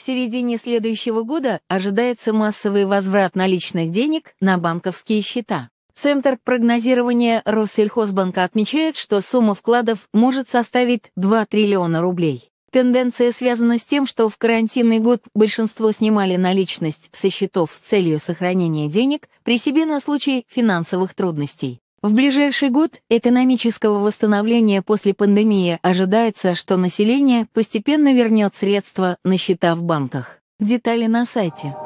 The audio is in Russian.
середине следующего года ожидается массовый возврат наличных денег на банковские счета. Центр прогнозирования Россельхозбанка отмечает, что сумма вкладов может составить 2 триллиона рублей. Тенденция связана с тем, что в карантинный год большинство снимали наличность со счетов с целью сохранения денег при себе на случай финансовых трудностей. В ближайший год экономического восстановления после пандемии ожидается, что население постепенно вернет средства на счета в банках. Детали на сайте.